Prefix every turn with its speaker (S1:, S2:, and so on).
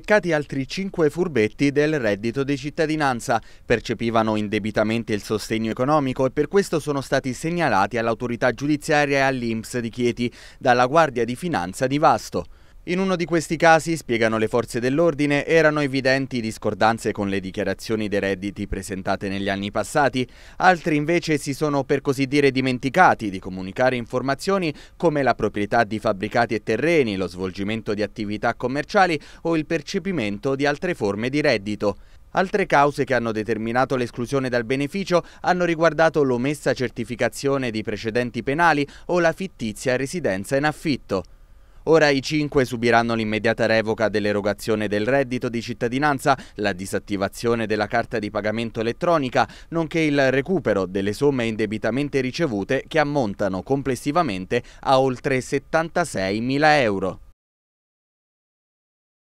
S1: beccati altri cinque furbetti del reddito di cittadinanza. Percepivano indebitamente il sostegno economico e per questo sono stati segnalati all'autorità giudiziaria e all'Inps di Chieti dalla Guardia di Finanza di Vasto. In uno di questi casi, spiegano le forze dell'ordine, erano evidenti discordanze con le dichiarazioni dei redditi presentate negli anni passati, altri invece si sono per così dire dimenticati di comunicare informazioni come la proprietà di fabbricati e terreni, lo svolgimento di attività commerciali o il percepimento di altre forme di reddito. Altre cause che hanno determinato l'esclusione dal beneficio hanno riguardato l'omessa certificazione di precedenti penali o la fittizia residenza in affitto. Ora i 5 subiranno l'immediata revoca dell'erogazione del reddito di cittadinanza, la disattivazione della carta di pagamento elettronica, nonché il recupero delle somme indebitamente ricevute che ammontano complessivamente a oltre 76 mila euro.